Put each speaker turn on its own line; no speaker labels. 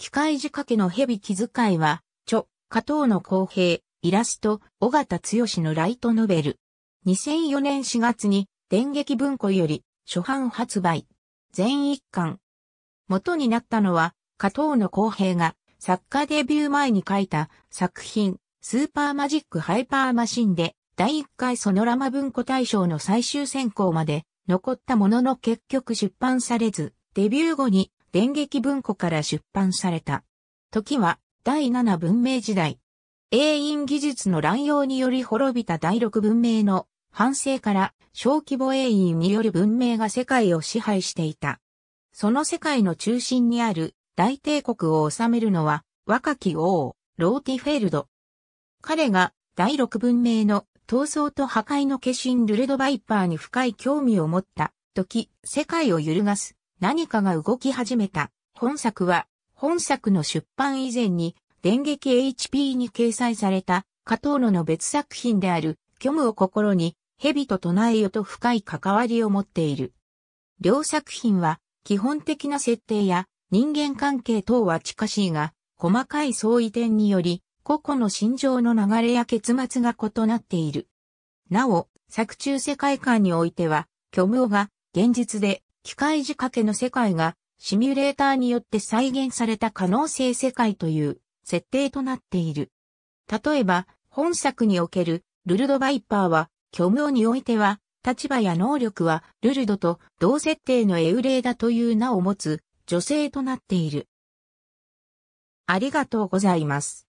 機械仕掛けの蛇気遣いは、著、加藤の公平、イラスト、尾形剛のライトノベル。2004年4月に、電撃文庫より、初版発売。全一巻。元になったのは、加藤の公平が、作家デビュー前に書いた作品、スーパーマジックハイパーマシンで、第1回ソノラマ文庫大賞の最終選考まで、残ったものの結局出版されず、デビュー後に電撃文庫から出版された。時は第七文明時代。永遠技術の乱用により滅びた第六文明の反省から小規模永遠による文明が世界を支配していた。その世界の中心にある大帝国を治めるのは若き王、ローティフェルド。彼が第六文明の闘争と破壊の化身ルレドバイパーに深い興味を持った時、世界を揺るがす何かが動き始めた。本作は、本作の出版以前に、電撃 HP に掲載された、加藤野の別作品である、虚無を心に、蛇と唱えよと深い関わりを持っている。両作品は、基本的な設定や、人間関係等は近しいが、細かい相違点により、個々の心情の流れや結末が異なっている。なお、作中世界観においては、虚無が現実で機械仕掛けの世界がシミュレーターによって再現された可能性世界という設定となっている。例えば、本作におけるルルドバイパーは、虚無においては、立場や能力はルルドと同設定のエウレーダという名を持つ女性となっている。
ありがとうございます。